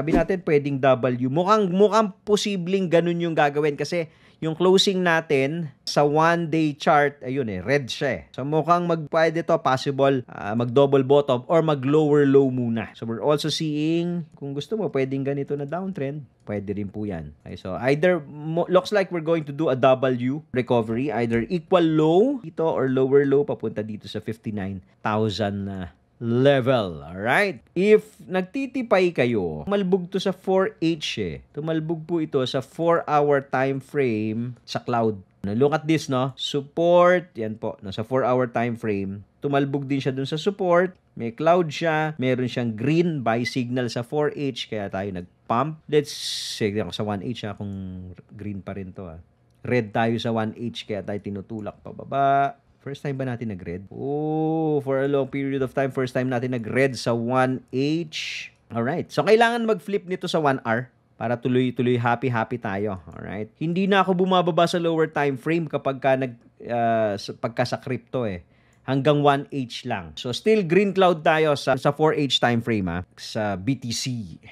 Sabi natin, pwedeng W. Mukhang, mukhang posibleng ganun yung gagawin kasi yung closing natin sa one day chart, ayun eh, red siya eh. So mukhang mag pwede to possible uh, ah, mag double bottom or mag lower low muna. So we're also seeing kung gusto mo pwedeng ganito na downtrend, pwede rin po yan. Okay, so either looks like we're going to do a W recovery, either equal low dito or lower low papunta dito sa 59,000 na uh, level. Alright? If nagtitipay kayo, tumalbog to sa 4H eh. Tumalbog po ito sa 4-hour time frame sa cloud. Look at this, no? Support, yan po, nasa 4-hour time frame. Tumalbog din siya dun sa support. May cloud siya. Meron siyang green buy signal sa 4H. Kaya tayo nag-pump. Let's, sige ako sa 1H ha, ah, kung green pa rin to ha. Ah. Red tayo sa 1H, kaya tayo tinutulak pababa. First time ba natin nag-red? Oh, for a long period of time, first time natin nag-red sa 1H. Alright, so kailangan mag-flip nito sa 1R para tuloy-tuloy happy-happy tayo. Alright? Hindi na ako bumababa sa lower time frame kapag ka nag, uh, pagka sa crypto eh. Hanggang 1H lang. So still green cloud tayo sa, sa 4H time frame ha, ah, sa BTC.